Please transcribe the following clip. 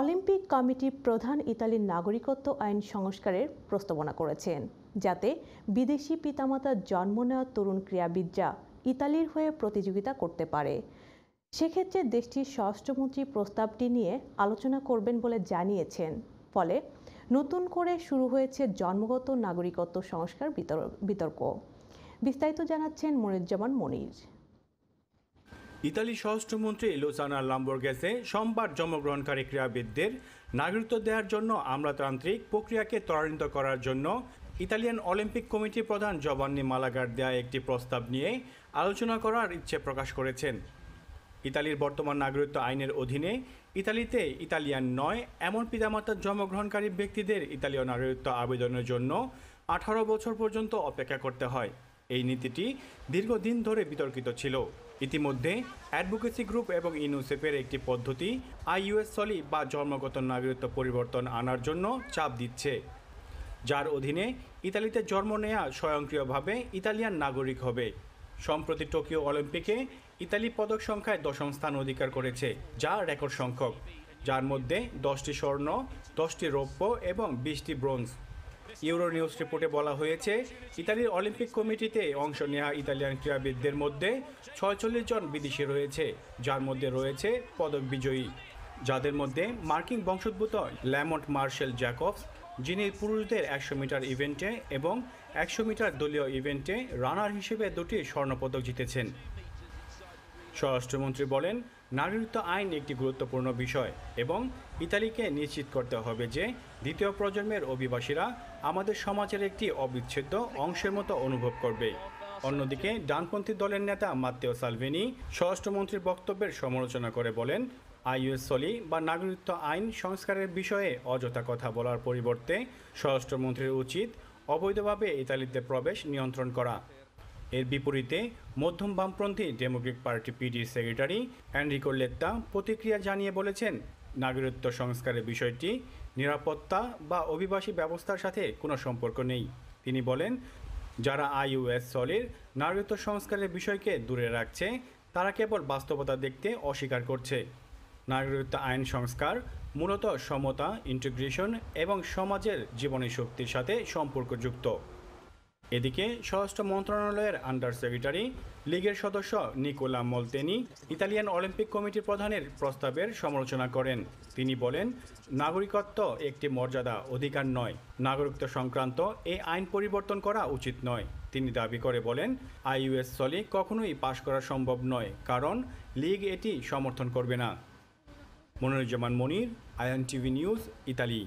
Olympic কমিটির প্রধান ইতালির নাগরিকত্ব আইন সংস্কারের প্রস্তাবনা করেছেন যাতে বিদেশি পিতামাতার জন্ম নেওয়া তরুণ ক্রীড়াবিদরা ইতালির হয়ে প্রতিযোগিতা করতে পারে সেক্ষেত্রে দেশটির স্বরাষ্ট্রমন্ত্রী প্রস্তাবটি নিয়ে আলোচনা করবেন বলে জানিয়েছেন ফলে নতুন করে শুরু হয়েছে জন্মগত নাগরিকত্ব সংস্কার বিতর্ক বিস্তারিত জানাচ্ছেন মনিরুজ্জামান মনির ইতালি স্বরাষ্ট্রমন্ত্রী লুসানা লাম্বরগেসে সোমবার জন্মগ্রহণকারী ক্রীড়াবিদদের নাগরিকত্ব দেওয়ার জন্য আমলাতান্ত্রিক প্রক্রিয়াকে ত্বরান্বিত করার জন্য ইতালিয়ান অলিম্পিক কমিটির প্রধান জবান্নি মালাগার দেয়া একটি প্রস্তাব নিয়ে আলোচনা করার ইচ্ছে প্রকাশ করেছেন ইতালির বর্তমান নাগরিকত্ব আইনের অধীনে ইতালিতে ইতালিয়ান নয় এমন পিতামাতার জন্মগ্রহণকারী ব্যক্তিদের ইতালীয় নাগরিকত্ব আবেদনের জন্য আঠারো বছর পর্যন্ত অপেক্ষা করতে হয় এই নীতিটি দীর্ঘদিন ধরে বিতর্কিত ছিল ইতিমধ্যে অ্যাডভোকেসি গ্রুপ এবং ইউনিসেফের একটি পদ্ধতি আইইউএস সলি বা জন্মগত নাগরিকত্ব পরিবর্তন আনার জন্য চাপ দিচ্ছে যার অধীনে ইতালিতে জন্ম নেয়া স্বয়ংক্রিয়ভাবে ইতালিয়ান নাগরিক হবে সম্প্রতি টোকিও অলিম্পিকে ইতালি পদক সংখ্যায় দশম স্থান অধিকার করেছে যা রেকর্ড সংখ্যক যার মধ্যে দশটি স্বর্ণ দশটি রৌপ্য এবং বিশটি ব্রোঞ্জ ইউরো নিউজ রিপোর্টে বলা হয়েছে ইতালির অলিম্পিক কমিটিতে অংশ নেওয়া ইতালিয়ান ক্রীড়াবিদদের মধ্যে ছয়চল্লিশ জন বিদেশি রয়েছে যার মধ্যে রয়েছে পদক বিজয়ী যাদের মধ্যে মার্কিন বংশোদ্ভূত ল্যামন্ট মার্শেল জ্যাকবস যিনি পুরুষদের একশো মিটার ইভেন্টে এবং একশো মিটার দলীয় ইভেন্টে রানার হিসেবে দুটি স্বর্ণপদক জিতেছেন স্বরাষ্ট্রমন্ত্রী বলেন নারীত্ব আইন একটি গুরুত্বপূর্ণ বিষয় এবং ইতালিকে নিশ্চিত করতে হবে যে দ্বিতীয় প্রজন্মের অভিবাসীরা আমাদের সমাজের একটি অবিচ্ছেদ্য অংশের মতো অনুভব করবে অন্যদিকে ডানপন্থী দলের নেতা মাতেও সালভেনি স্বরাষ্ট্রমন্ত্রীর বক্তব্যের সমালোচনা করে বলেন আইএস সলি বা নাগরিকত্ব আইন সংস্কারের বিষয়ে অযথা কথা বলার পরিবর্তে স্বরাষ্ট্রমন্ত্রীর উচিত অবৈধভাবে ইতালিতে প্রবেশ নিয়ন্ত্রণ করা এর বিপরীতে মধ্যম বামপন্থী ডেমোক্রেট পার্টি পিডির সেক্রেটারি অ্যান্ড্রিকো লেত্তা প্রতিক্রিয়া জানিয়ে বলেছেন নাগরিকত্ব সংস্কারের বিষয়টি নিরাপত্তা বা অভিবাসী ব্যবস্থার সাথে কোনো সম্পর্ক নেই তিনি বলেন যারা আইইউএস সলের নাগরিকত্ব সংস্কারের বিষয়কে দূরে রাখছে তারা কেবল বাস্তবতা দেখতে অস্বীকার করছে নাগরিকত্ব আইন সংস্কার মূলত সমতা ইন্টিগ্রেশন এবং সমাজের জীবনী শক্তির সাথে সম্পর্কযুক্ত এদিকে স্বরাষ্ট্র মন্ত্রণালয়ের আন্ডার সেক্রেটারি লীগের সদস্য নিকোলা মলতেনি ইতালিয়ান অলিম্পিক কমিটির প্রধানের প্রস্তাবের সমালোচনা করেন তিনি বলেন নাগরিকত্ব একটি মর্যাদা অধিকার নয় নাগরিকত্ব সংক্রান্ত এই আইন পরিবর্তন করা উচিত নয় তিনি দাবি করে বলেন আইইউএস সলি কখনোই পাশ করা সম্ভব নয় কারণ লীগ এটি সমর্থন করবে না মনোরঞ্জমান মনির আয়ন টিভি নিউজ ইতালি